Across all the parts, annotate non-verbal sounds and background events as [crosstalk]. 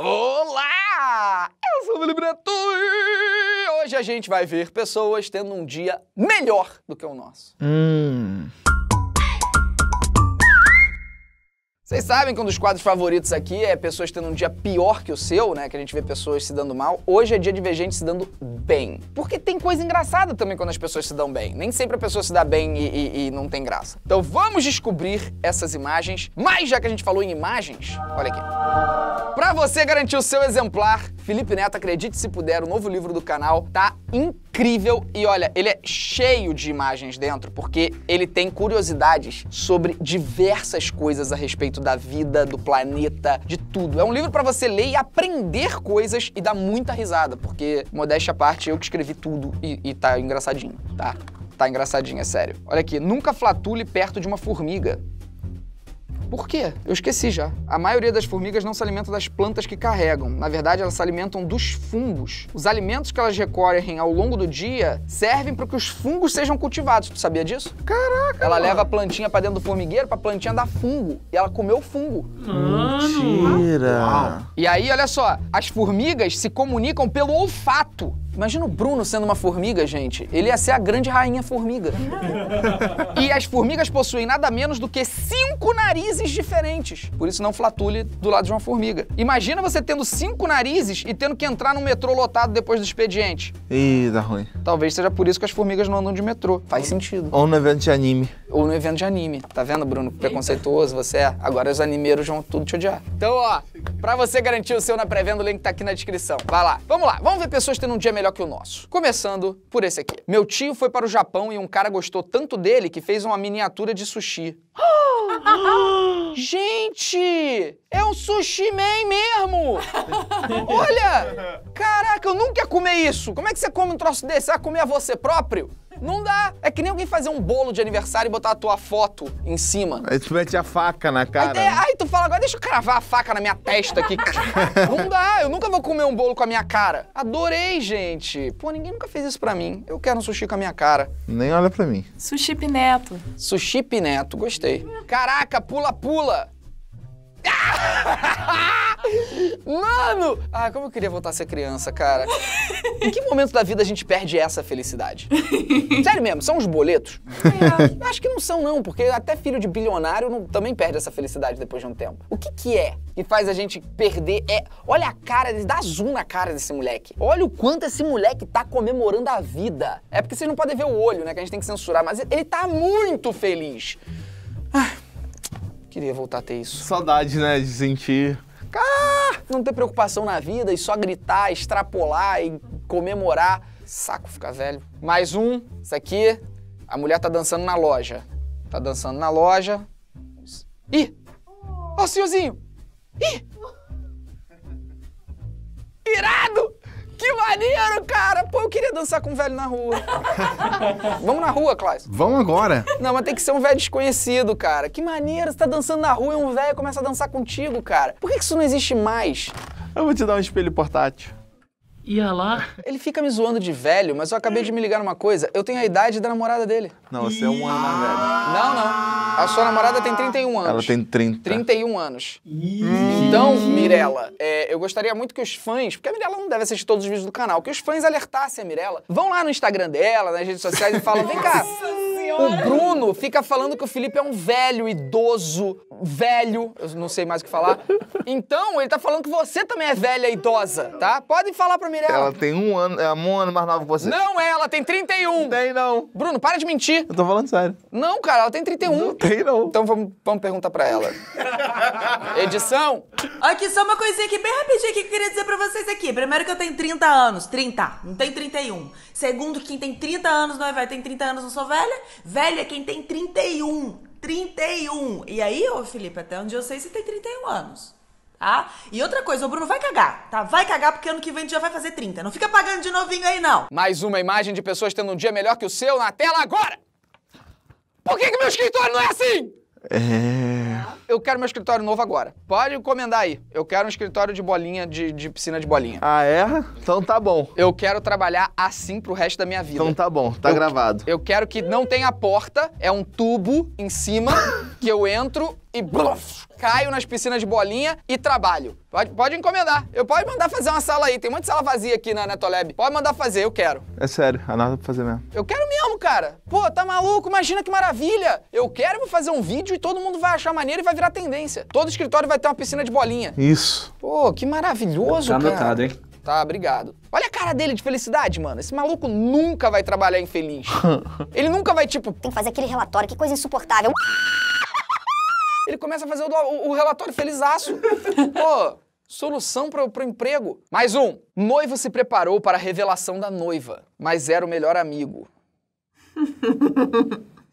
Olá! Eu sou o Felipe e hoje a gente vai ver pessoas tendo um dia melhor do que o nosso. Hum. Vocês sabem que um dos quadros favoritos aqui é pessoas tendo um dia pior que o seu, né? Que a gente vê pessoas se dando mal. Hoje é dia de ver gente se dando bem. Porque tem coisa engraçada também quando as pessoas se dão bem. Nem sempre a pessoa se dá bem e, e, e não tem graça. Então vamos descobrir essas imagens. Mas já que a gente falou em imagens, olha aqui. Para você garantir o seu exemplar, Felipe Neto, acredite se puder, o novo livro do canal tá incrível e olha, ele é cheio de imagens dentro, porque ele tem curiosidades sobre diversas coisas a respeito da vida, do planeta, de tudo. É um livro para você ler e aprender coisas e dar muita risada, porque modéstia à parte, eu que escrevi tudo e, e tá engraçadinho, tá? Tá engraçadinho, é sério. Olha aqui, nunca flatule perto de uma formiga. Por quê? Eu esqueci já. A maioria das formigas não se alimenta das plantas que carregam. Na verdade, elas se alimentam dos fungos. Os alimentos que elas recolhem ao longo do dia servem para que os fungos sejam cultivados. Tu sabia disso? Caraca! Ela mano. leva a plantinha para dentro do formigueiro para a plantinha dar fungo. E ela comeu o fungo. Mentira! Uau. E aí, olha só. As formigas se comunicam pelo olfato. Imagina o Bruno sendo uma formiga, gente. Ele ia ser a grande rainha formiga. [laughs] e as formigas possuem nada menos do que cinco narizes diferentes. Por isso não flatule do lado de uma formiga. Imagina você tendo cinco narizes e tendo que entrar no metrô lotado depois do expediente. Ih, dá ruim. Talvez seja por isso que as formigas não andam de metrô. Faz sentido. Ou no evento de anime. Ou no evento de anime. Tá vendo, Bruno? Preconceituoso você é. Agora os animeiros vão tudo te odiar. Então, ó, para você garantir o seu na pré-venda, o link tá aqui na descrição. Vai lá. Vamos lá, vamos ver pessoas tendo um dia melhor que o nosso. Começando por esse aqui. Meu tio foi para o Japão e um cara gostou tanto dele que fez uma miniatura de sushi. [gasps] Gente, é um sushi man mesmo! Olha! Caraca, eu nunca ia comer isso! Como é que você come um troço desse? Você vai ah, comer a você próprio? Não dá. É que nem alguém fazer um bolo de aniversário e botar a tua foto em cima. Aí tu mete a faca na cara. Aí, né? Aí tu fala, agora deixa eu cravar a faca na minha testa aqui. [laughs] não dá, eu nunca vou comer um bolo com a minha cara. Adorei, gente. Pô, ninguém nunca fez isso pra mim. Eu quero um sushi com a minha cara. Nem olha pra mim. Sushi Pineto. Sushi Pineto, gostei. Caraca, pula, pula. [laughs] Mano! Ah, como eu queria voltar a ser criança, cara. [laughs] Em que momento da vida a gente perde essa felicidade? [laughs] Sério mesmo, são os boletos? É, acho que não são, não, porque até filho de bilionário não, também perde essa felicidade depois de um tempo. O que, que é que faz a gente perder é. Olha a cara dá zoom na cara desse moleque. Olha o quanto esse moleque tá comemorando a vida. É porque vocês não podem ver o olho, né? Que a gente tem que censurar, mas ele tá muito feliz. Ah. Queria voltar a ter isso. Saudade, né? De sentir. Ah! Não ter preocupação na vida e só gritar, extrapolar e comemorar. Saco ficar velho. Mais um. Isso aqui. A mulher tá dançando na loja. Tá dançando na loja. Ih! Ó, oh, senhorzinho! Ih! Irado! Que maneiro, cara! Pô, eu queria dançar com um velho na rua. [laughs] Vamos na rua, Cláudio. Vamos agora. Não, mas tem que ser um velho desconhecido, cara. Que maneiro, você tá dançando na rua e um velho começa a dançar contigo, cara. Por que isso não existe mais? Eu vou te dar um espelho portátil ia lá. Ele fica me zoando de velho, mas eu acabei de me ligar uma coisa. Eu tenho a idade da namorada dele. Não, você é um ano mais velho. Não, não. A sua namorada tem 31 anos. Ela tem 30. 31 anos. Então, Mirella, é, eu gostaria muito que os fãs, porque a Mirella não deve assistir todos os vídeos do canal, que os fãs alertassem a Mirella. Vão lá no Instagram dela, nas redes sociais e falam: vem cá senhora! O Bruno fica falando que o Felipe é um velho, idoso, velho, eu não sei mais o que falar. Então, ele tá falando que você também é velha, idosa, tá? Pode falar pra Mirella. Ela tem um ano, é um ano mais nova que você. Não é, ela tem 31. Tem não. Bruno, para de mentir. Eu tô falando sério. Não, cara, ela tem 31. Não tem não. Então vamos, vamos perguntar pra ela. Edição? Aqui, só uma coisinha aqui, bem rapidinho que eu queria dizer pra vocês aqui. Primeiro que eu tenho 30 anos. 30, não tem 31. Segundo, quem tem 30 anos não é velho. Tem 30 anos, não sou velha. Velha é quem tem 31. 31. E aí, ô Felipe, até onde eu sei, você tem 31 anos. Tá? E outra coisa, o Bruno vai cagar, tá? Vai cagar porque ano que vem já vai fazer 30. Não fica pagando de novinho aí, não. Mais uma imagem de pessoas tendo um dia melhor que o seu na tela agora! Por que, que meu escritório não é assim? É... Eu quero meu escritório novo agora. Pode encomendar aí. Eu quero um escritório de bolinha, de, de piscina de bolinha. Ah, é? Então tá bom. Eu quero trabalhar assim pro resto da minha vida. Então tá bom, tá eu, gravado. Eu quero que não tenha porta, é um tubo em cima [laughs] que eu entro e... Bluf, caio nas piscinas de bolinha e trabalho. Pode, pode encomendar. Eu posso mandar fazer uma sala aí. Tem muita sala vazia aqui na Netolab. Pode mandar fazer, eu quero. É sério, nada pra fazer mesmo. Eu quero mesmo, cara. Pô, tá maluco? Imagina que maravilha. Eu quero, vou fazer um vídeo e todo mundo vai achar maneiro e vai virar tendência. Todo escritório vai ter uma piscina de bolinha. Isso. Pô, que maravilhoso, tá cara. Tá anotado, hein? Tá, obrigado. Olha a cara dele de felicidade, mano. Esse maluco nunca vai trabalhar infeliz. [laughs] Ele nunca vai, tipo, tem que fazer aquele relatório, que coisa insuportável. Ele começa a fazer o, o, o relatório felizaço. [laughs] Pô, solução para o emprego. Mais um. Noivo se preparou para a revelação da noiva, mas era o melhor amigo. [laughs]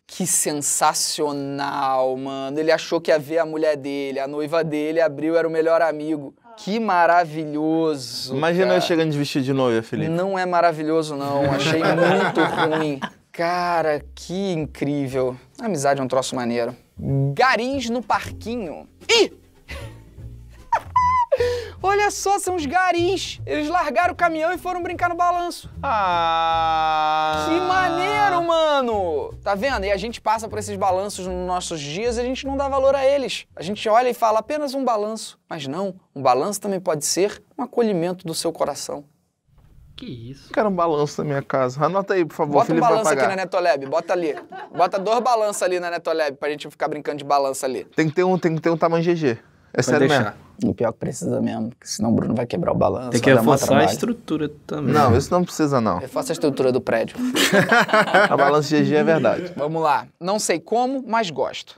que sensacional, mano. Ele achou que ia ver a mulher dele, a noiva dele abriu, era o melhor amigo. Ah. Que maravilhoso. Imagina cara. eu chegando de vestido de noiva, Felipe. Não é maravilhoso, não. Achei muito [laughs] ruim. Cara, que incrível. A amizade é um troço maneiro. Garis no parquinho. Ih! [laughs] Olha só, são os garis. Eles largaram o caminhão e foram brincar no balanço. Ah! Que maneiro, mano! Tá vendo? E a gente passa por esses balanços nos nossos dias e a gente não dá valor a eles. A gente olha e fala apenas um balanço. Mas não, um balanço também pode ser um acolhimento do seu coração. Que isso? Quero um balanço na minha casa. Anota aí, por favor. Bota Felipe um balanço aqui na Netolab, bota ali. Bota dois balanços ali na Netolab pra gente ficar brincando de balança ali. Tem que ter um, tem que ter um tamanho GG. É Pode sério deixar. mesmo. O pior é que precisa mesmo, porque senão o Bruno vai quebrar o balanço. Tem que reforçar a estrutura também. Não, isso não precisa, não. Reforça a estrutura do prédio. [laughs] a balança GG é verdade. Vamos lá. Não sei como, mas gosto.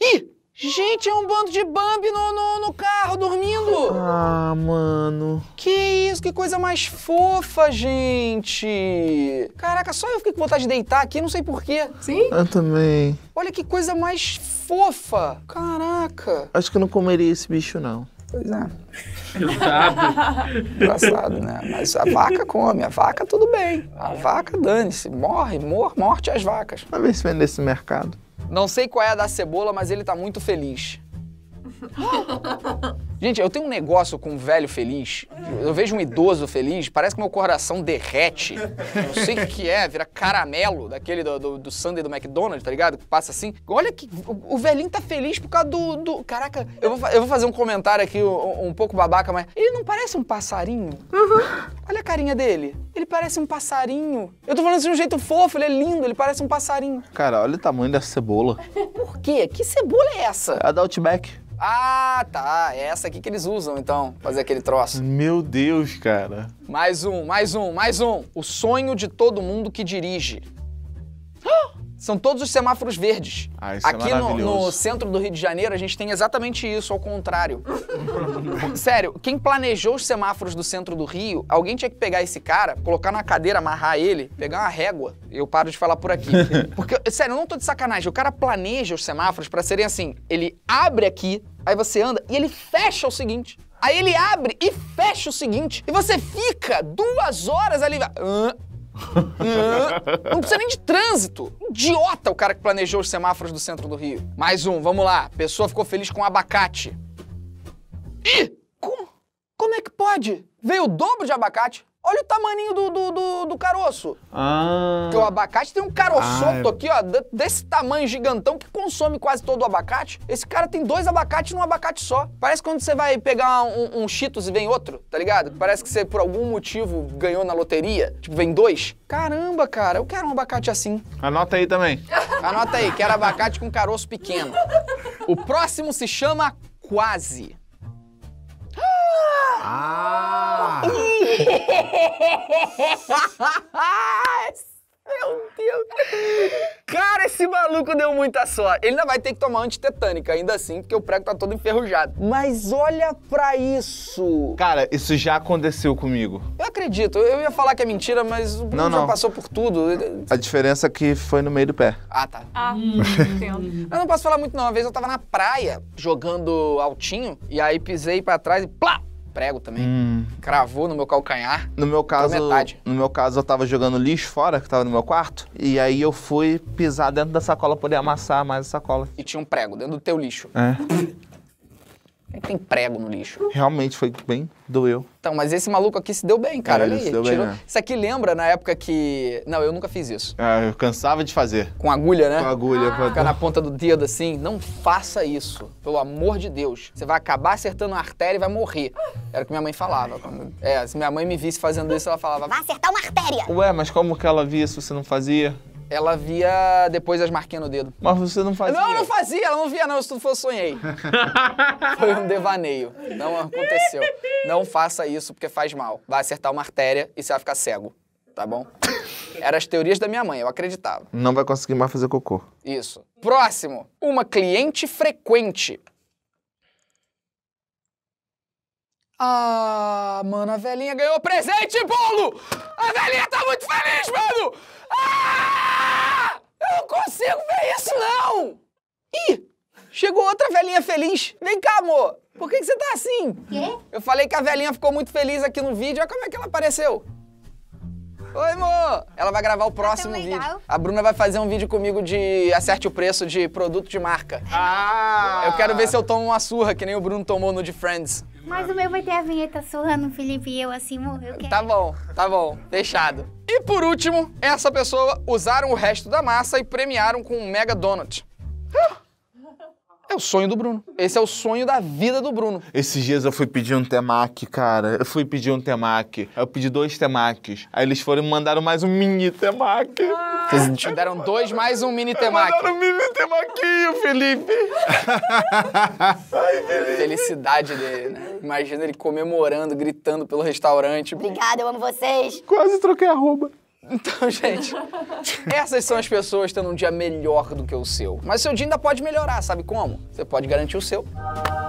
Ih! Gente, é um bando de Bambi no, no, no, carro, dormindo! Ah, mano. Que isso, que coisa mais fofa, gente! Caraca, só eu fiquei com vontade de deitar aqui, não sei porquê. Sim? Eu também. Olha que coisa mais fofa! Caraca! Acho que eu não comeria esse bicho, não. Pois é. [laughs] Engraçado, né? Mas a vaca come, a vaca tudo bem. A vaca dane-se, morre, mor morte às vacas. Vai ver se vende nesse mercado. Não sei qual é a da cebola, mas ele tá muito feliz. [laughs] Gente, eu tenho um negócio com um velho feliz. Eu vejo um idoso feliz, parece que meu coração derrete. Não sei o que é, vira caramelo daquele do, do, do Sunday do McDonald's, tá ligado? Que passa assim. Olha que. O, o velhinho tá feliz por causa do. do... Caraca, eu vou, eu vou, fazer um comentário aqui um, um, pouco babaca, mas. Ele não parece um passarinho? Uhum. Olha a carinha dele. Ele parece um passarinho. Eu tô falando isso de um jeito fofo, ele é lindo, ele parece um passarinho. Cara, olha o tamanho dessa cebola. Por quê? Que cebola é essa? É a da Outback. Ah, tá. É essa aqui que eles usam, então, fazer aquele troço. Meu Deus, cara. Mais um, mais um, mais um. O sonho de todo mundo que dirige. Ah! são todos os semáforos verdes. Ah, isso é Aqui é no, no centro do Rio de Janeiro, a gente tem exatamente isso, ao contrário. [laughs] Sério, quem planejou os semáforos do centro do Rio, alguém tinha que pegar esse cara, colocar numa cadeira, amarrar ele, pegar uma régua. Eu paro de falar por aqui. [laughs] Porque, sério, eu não tô de sacanagem. O cara planeja os semáforos para serem assim: ele abre aqui, aí você anda e ele fecha o seguinte. Aí ele abre e fecha o seguinte. E você fica duas horas ali. Uh, não precisa nem de trânsito. Idiota o cara que planejou os semáforos do centro do Rio. Mais um, vamos lá. Pessoa ficou feliz com abacate. Ih! Como? Como é que pode? Veio o dobro de abacate. Olha o tamaninho do, do, do, do caroço. Ah. Porque o abacate tem um caroçoto ah, é. aqui, ó, desse tamanho gigantão que consome quase todo o abacate. Esse cara tem dois abacates num abacate só. Parece quando você vai pegar um, um Cheetos e vem outro, tá ligado? Parece que você, por algum motivo, ganhou na loteria. Tipo, vem dois. Caramba, cara, eu quero um abacate assim. Anota aí também. Anota aí, quero abacate com caroço pequeno. O próximo se chama Quase. Ah! Yes! [laughs] Meu Deus! Cara, esse maluco deu muita sorte. Ele ainda vai ter que tomar antitetânica, ainda assim, porque o prego tá todo enferrujado. Mas olha pra isso! Cara, isso já aconteceu comigo. Eu acredito. Eu ia falar que é mentira, mas o não, não. já passou por tudo. A diferença é que foi no meio do pé. Ah, tá. Ah, [laughs] entendo. Eu não posso falar muito, não. Uma vez eu tava na praia, jogando altinho, e aí pisei pra trás e plá! prego também. Hum. Cravou no meu calcanhar. No meu caso, no meu caso eu tava jogando lixo fora, que tava no meu quarto, e aí eu fui pisar dentro da sacola poder amassar mais a sacola. E tinha um prego dentro do teu lixo. É. É tem prego no lixo. Realmente foi bem, doeu. Então, mas esse maluco aqui se deu bem, cara. É, ele, tirou... bem, né? Isso aqui lembra na época que. Não, eu nunca fiz isso. Ah, eu cansava de fazer. Com agulha, né? Com agulha. Ah. Ficar na ponta do dedo assim. Não faça isso. Pelo amor de Deus. Você vai acabar acertando uma artéria e vai morrer. Era o que minha mãe falava. É, se minha mãe me visse fazendo isso, ela falava: Vai acertar uma artéria. Ué, mas como que ela via se você não fazia? Ela via depois as marquinhas no dedo. Mas você não fazia? Não, não fazia, ela não via não, isso tudo foi eu sonhei. [laughs] foi um devaneio, não aconteceu. Não faça isso porque faz mal. Vai acertar uma artéria e você vai ficar cego, tá bom? Eram as teorias da minha mãe, eu acreditava. Não vai conseguir mais fazer cocô. Isso. Próximo, uma cliente frequente. Ah, mano, a velhinha ganhou presente, bolo! A velhinha tá muito feliz, mano! Ah! Eu não consigo ver isso, não! Ih! Chegou outra velhinha feliz. Vem cá, amor. Por que, que você tá assim? Quê? Eu falei que a velhinha ficou muito feliz aqui no vídeo. Olha como é que ela apareceu. Oi, amor! Ela vai gravar o tá próximo tá vídeo. A Bruna vai fazer um vídeo comigo de acerte o preço de produto de marca. Ah! Eu quero ver se eu tomo uma surra, que nem o Bruno tomou no de Friends. Mas o meu vai ter a vinheta surra no Felipe e eu assim, eu Tá bom, tá bom. Fechado. E por último, essa pessoa usaram o resto da massa e premiaram com um mega donut. É o sonho do Bruno. Esse é o sonho da vida do Bruno. Esses dias eu fui pedir um temaki, cara. Eu fui pedir um temaki. eu pedi dois temakis. Aí eles foram e mandaram mais um mini temaki. Ah, Vocês deram dois mais um mini temaki. Mandaram um mini temaquinho, Felipe. [laughs] Felipe. Felicidade dele, né? Imagina ele comemorando, gritando pelo restaurante. Obrigado, eu amo vocês. Quase troquei a roupa. Então, gente, [laughs] essas são as pessoas tendo um dia melhor do que o seu. Mas seu dia ainda pode melhorar, sabe como? Você pode garantir o seu.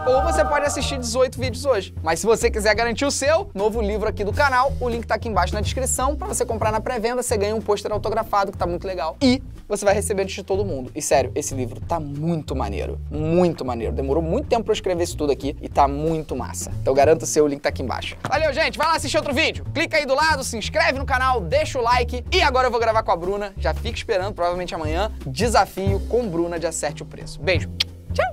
Ou você pode assistir 18 vídeos hoje. Mas se você quiser garantir o seu, novo livro aqui do canal, o link tá aqui embaixo na descrição. para você comprar na pré-venda, você ganha um pôster autografado, que tá muito legal. E você vai receber de todo mundo. E sério, esse livro tá muito maneiro. Muito maneiro. Demorou muito tempo pra eu escrever isso tudo aqui e tá muito massa. Então garanto o seu, o link tá aqui embaixo. Valeu, gente. Vai lá assistir outro vídeo. Clica aí do lado, se inscreve no canal, deixa o like like. E agora eu vou gravar com a Bruna. Já fico esperando, provavelmente amanhã. Desafio com Bruna de acerte o preço. Beijo. Tchau.